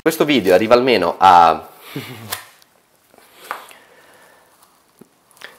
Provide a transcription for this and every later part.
Questo video arriva almeno a...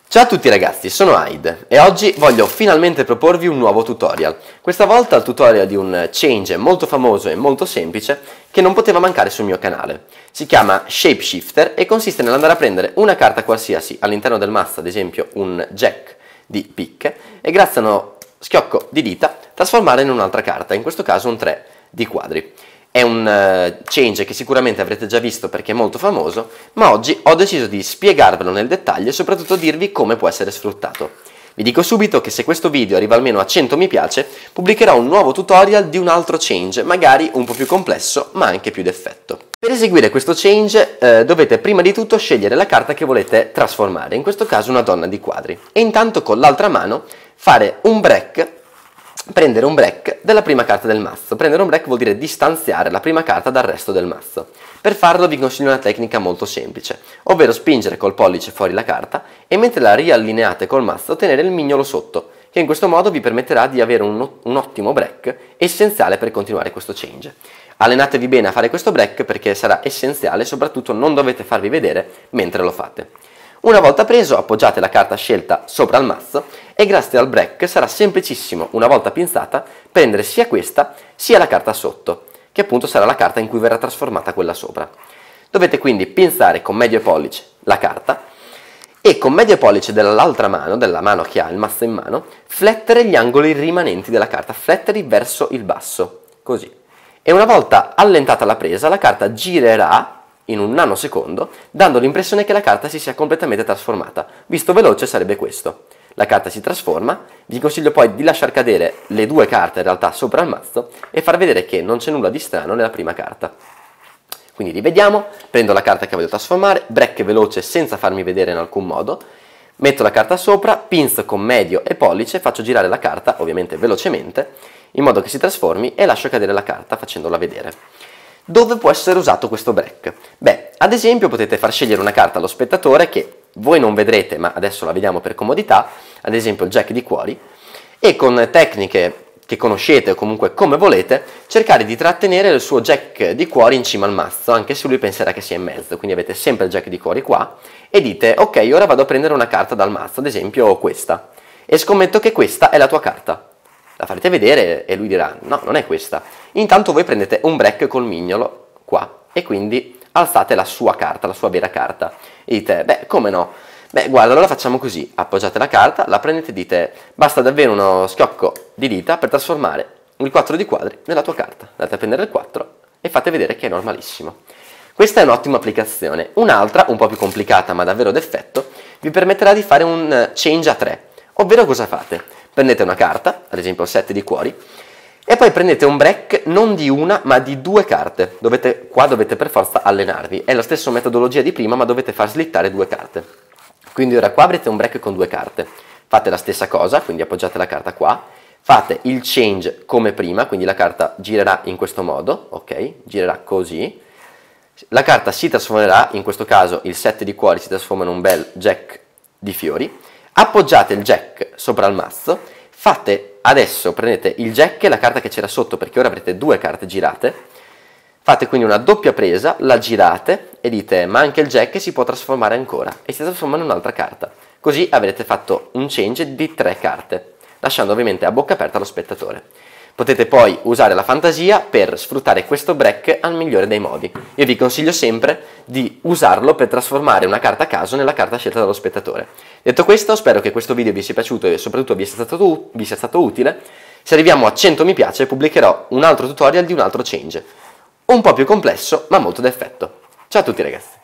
Ciao a tutti ragazzi, sono Aid e oggi voglio finalmente proporvi un nuovo tutorial. Questa volta il tutorial di un change molto famoso e molto semplice che non poteva mancare sul mio canale. Si chiama Shapeshifter e consiste nell'andare a prendere una carta qualsiasi all'interno del mazzo, ad esempio un jack di picche e grazie a uno schiocco di dita trasformarla in un'altra carta, in questo caso un 3 di quadri. È un eh, change che sicuramente avrete già visto perché è molto famoso, ma oggi ho deciso di spiegarvelo nel dettaglio e soprattutto dirvi come può essere sfruttato. Vi dico subito che se questo video arriva almeno a 100 mi piace, pubblicherò un nuovo tutorial di un altro change, magari un po' più complesso ma anche più d'effetto. Per eseguire questo change eh, dovete prima di tutto scegliere la carta che volete trasformare, in questo caso una donna di quadri, e intanto con l'altra mano fare un break, prendere un break della prima carta del mazzo. Prendere un break vuol dire distanziare la prima carta dal resto del mazzo. Per farlo vi consiglio una tecnica molto semplice, ovvero spingere col pollice fuori la carta e mentre la riallineate col mazzo tenere il mignolo sotto, che in questo modo vi permetterà di avere un, un ottimo break essenziale per continuare questo change. Allenatevi bene a fare questo break perché sarà essenziale e soprattutto non dovete farvi vedere mentre lo fate. Una volta preso appoggiate la carta scelta sopra al mazzo e grazie al break sarà semplicissimo una volta pinzata prendere sia questa sia la carta sotto, che appunto sarà la carta in cui verrà trasformata quella sopra. Dovete quindi pinzare con medio e pollice la carta e con medio e pollice dell'altra mano, della mano che ha il mazzo in mano, flettere gli angoli rimanenti della carta, fletterli verso il basso, così e una volta allentata la presa la carta girerà in un nanosecondo, dando l'impressione che la carta si sia completamente trasformata. Visto veloce sarebbe questo. La carta si trasforma, vi consiglio poi di lasciar cadere le due carte in realtà sopra il mazzo e far vedere che non c'è nulla di strano nella prima carta. Quindi rivediamo, prendo la carta che voglio trasformare, break veloce senza farmi vedere in alcun modo, metto la carta sopra, pinzo con medio e pollice, faccio girare la carta ovviamente velocemente in modo che si trasformi e lascio cadere la carta facendola vedere. Dove può essere usato questo break? Beh, ad esempio potete far scegliere una carta allo spettatore che voi non vedrete, ma adesso la vediamo per comodità, ad esempio il jack di cuori, e con tecniche che conoscete o comunque come volete, cercare di trattenere il suo jack di cuori in cima al mazzo, anche se lui penserà che sia in mezzo, quindi avete sempre il jack di cuori qua, e dite ok ora vado a prendere una carta dal mazzo, ad esempio questa, e scommetto che questa è la tua carta farete vedere e lui dirà no, non è questa. Intanto voi prendete un break col mignolo qua e quindi alzate la sua carta, la sua vera carta e dite beh come no? Beh guarda allora facciamo così, appoggiate la carta, la prendete e dite basta davvero uno schiocco di dita per trasformare il 4 di quadri nella tua carta. Andate a prendere il 4 e fate vedere che è normalissimo. Questa è un'ottima applicazione. Un'altra, un po' più complicata ma davvero d'effetto, vi permetterà di fare un eh, change a 3. Ovvero cosa fate? Prendete una carta, ad esempio il 7 di cuori, e poi prendete un break non di una ma di due carte. Dovete, qua dovete per forza allenarvi. È la stessa metodologia di prima ma dovete far slittare due carte. Quindi ora qua avrete un break con due carte. Fate la stessa cosa, quindi appoggiate la carta qua. Fate il change come prima, quindi la carta girerà in questo modo, ok? Girerà così. La carta si trasformerà, in questo caso il 7 di cuori si trasforma in un bel jack di fiori appoggiate il jack sopra il mazzo, fate adesso, prendete il jack e la carta che c'era sotto perché ora avrete due carte girate, fate quindi una doppia presa, la girate e dite ma anche il jack si può trasformare ancora e si trasforma in un'altra carta. Così avrete fatto un change di tre carte, lasciando ovviamente a bocca aperta lo spettatore. Potete poi usare la fantasia per sfruttare questo break al migliore dei modi. Io vi consiglio sempre di usarlo per trasformare una carta a caso nella carta scelta dallo spettatore. Detto questo, spero che questo video vi sia piaciuto e soprattutto vi sia stato, vi sia stato utile. Se arriviamo a 100 mi piace pubblicherò un altro tutorial di un altro change, un po' più complesso ma molto d'effetto. Ciao a tutti ragazzi!